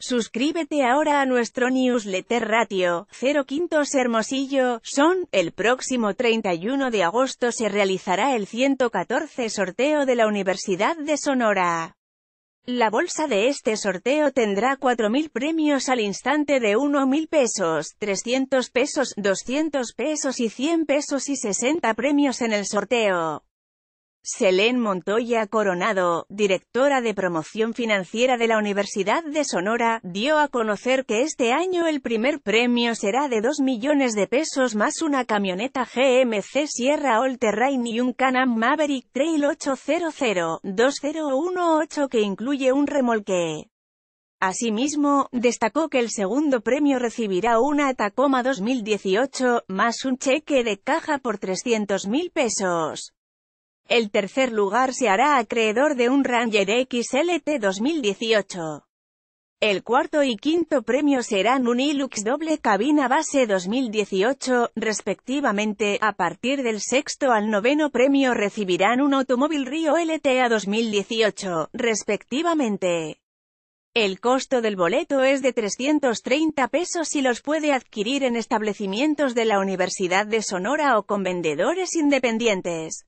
Suscríbete ahora a nuestro newsletter Ratio 0 Quintos Hermosillo, Son. El próximo 31 de agosto se realizará el 114 sorteo de la Universidad de Sonora. La bolsa de este sorteo tendrá 4.000 premios al instante de 1.000 pesos, 300 pesos, 200 pesos y 100 pesos y 60 premios en el sorteo. Selene Montoya Coronado, directora de promoción financiera de la Universidad de Sonora, dio a conocer que este año el primer premio será de 2 millones de pesos más una camioneta GMC Sierra All Terrain y un Canam Maverick Trail 800-2018 que incluye un remolque. Asimismo, destacó que el segundo premio recibirá una Tacoma 2018, más un cheque de caja por 300 mil pesos. El tercer lugar se hará acreedor de un Ranger XLT 2018. El cuarto y quinto premio serán un Hilux doble cabina base 2018, respectivamente, a partir del sexto al noveno premio recibirán un automóvil Río LTA 2018, respectivamente. El costo del boleto es de 330 pesos y los puede adquirir en establecimientos de la Universidad de Sonora o con vendedores independientes.